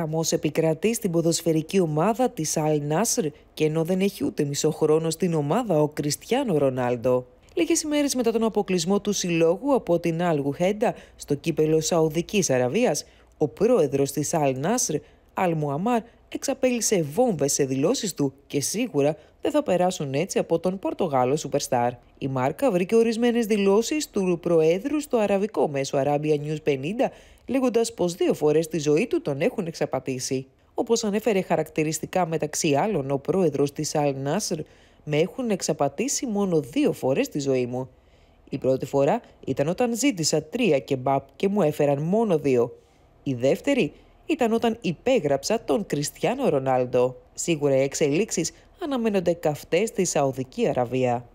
Χαμός επικρατεί στην ποδοσφαιρική ομάδα της Αλ Νάσρ και ενώ δεν έχει ούτε μισό χρόνο στην ομάδα ο Κριστιανό Ρονάλντο. Λίγες ημέρες μετά τον αποκλεισμό του συλλόγου από την Αλ Γουχέντα στο κύπελο Σαουδικής Αραβίας, ο πρόεδρος της Αλ Νάσρ, Αλ Μουαμάρ, εξαπέλυσε βόμβες σε δηλώσεις του και σίγουρα δεν θα περάσουν έτσι από τον Πορτογάλο Superstar. Η μάρκα βρήκε ορισμένες δηλώσεις του Προέδρου στο αραβικό μέσο Arabia News 50, λέγοντας πως δύο φορές τη ζωή του τον έχουν εξαπατήσει. Όπως ανέφερε χαρακτηριστικά μεταξύ άλλων ο πρόεδρος της Al Nasr, με έχουν εξαπατήσει μόνο δύο φορές τη ζωή μου. Η πρώτη φορά ήταν όταν ζήτησα τρία κεμπάπ και μου έφεραν μόνο δύο. Η δεύτερη ήταν όταν υπέγραψα τον Κριστιανό Ρονάλντο. Σίγουρα οι εξελίξεις αναμένονται καυτές στη Σαουδική Αραβία.